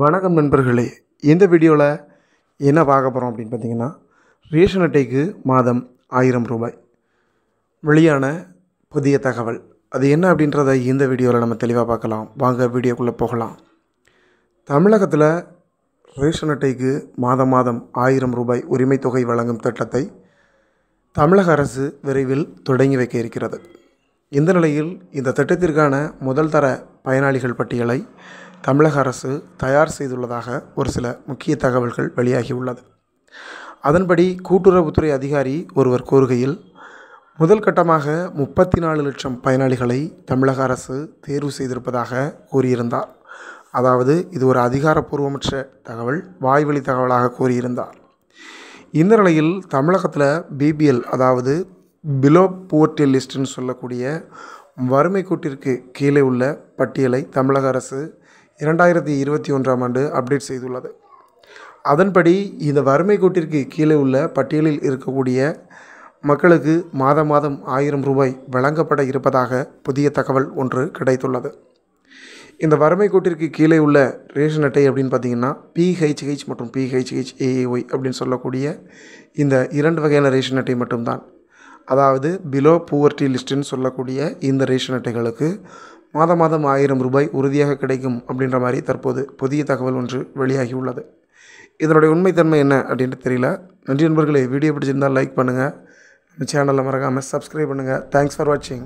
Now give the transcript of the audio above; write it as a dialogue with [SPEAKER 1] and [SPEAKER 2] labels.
[SPEAKER 1] வணக்கம் நண்பர்களே இந்த வீடியோவில் என்ன பார்க்க போகிறோம் அப்படின்னு பார்த்தீங்கன்னா ரேஷன் அட்டைக்கு மாதம் ஆயிரம் ரூபாய் வெளியான புதிய தகவல் அது என்ன அப்படின்றத இந்த வீடியோவில் நம்ம தெளிவாக பார்க்கலாம் வாங்க வீடியோக்குள்ளே போகலாம் தமிழகத்தில் ரேஷன் அட்டைக்கு மாதம் மாதம் ஆயிரம் ரூபாய் உரிமை தொகை வழங்கும் திட்டத்தை தமிழக அரசு விரைவில் தொடங்கி வைக்க இருக்கிறது இந்த நிலையில் இந்த திட்டத்திற்கான முதல் தர பயனாளிகள் பட்டியலை தமிழக அரசு தயார் செய்துள்ளதாக ஒரு சில முக்கிய தகவல்கள் வெளியாகி உள்ளது அதன்படி கூட்டுறவுத்துறை அதிகாரி ஒருவர் கூறுகையில் முதல் கட்டமாக முப்பத்தி நாலு லட்சம் பயனாளிகளை தமிழக அரசு தேர்வு செய்திருப்பதாக கூறியிருந்தார் அதாவது இது ஒரு அதிகாரப்பூர்வமற்ற தகவல் வாய்வழி தகவலாக கூறியிருந்தார் இந்த நிலையில் தமிழகத்தில் பிபிஎல் அதாவது பிலோ போர்ட்டி லிஸ்ட்டுன்னு சொல்லக்கூடிய வறுமை கூட்டிற்கு கீழே உள்ள பட்டியலை தமிழக அரசு இரண்டாயிரத்தி இருபத்தி ஒன்றாம் ஆண்டு அப்டேட் செய்துள்ளது அதன்படி இந்த வறுமை கோட்டிற்கு கீழே உள்ள பட்டியலில் இருக்கக்கூடிய மக்களுக்கு மாதம் மாதம் ஆயிரம் ரூபாய் வழங்கப்பட இருப்பதாக புதிய தகவல் ஒன்று கிடைத்துள்ளது இந்த வறுமை கோட்டிற்கு கீழே உள்ள ரேஷன் அட்டை அப்படின்னு பார்த்தீங்கன்னா பிஹெச்ஹெச் மற்றும் பிஹெச்ஹெச் ஏஏஒய் அப்படின்னு சொல்லக்கூடிய இந்த இரண்டு வகையான ரேஷன் அட்டை மட்டும்தான் அதாவது பிலோ பூவர்டி லிஸ்ட்டுன்னு சொல்லக்கூடிய இந்த ரேஷன் அட்டைகளுக்கு மாதம் மாதம் ஆயிரம் ரூபாய் உறுதியாக கிடைக்கும் அப்படின்ற மாதிரி தற்போது புதிய தகவல் ஒன்று வெளியாகி உள்ளது இதனுடைய உண்மைத்தன்மை என்ன அப்படின்ட்டு தெரியல நன்றி நண்பர்களே வீடியோ பிடிச்சிருந்தால் லைக் பண்ணுங்கள் சேனலில் மறக்காமல் சப்ஸ்கிரைப் பண்ணுங்கள் தேங்க்ஸ் ஃபார் வாட்சிங்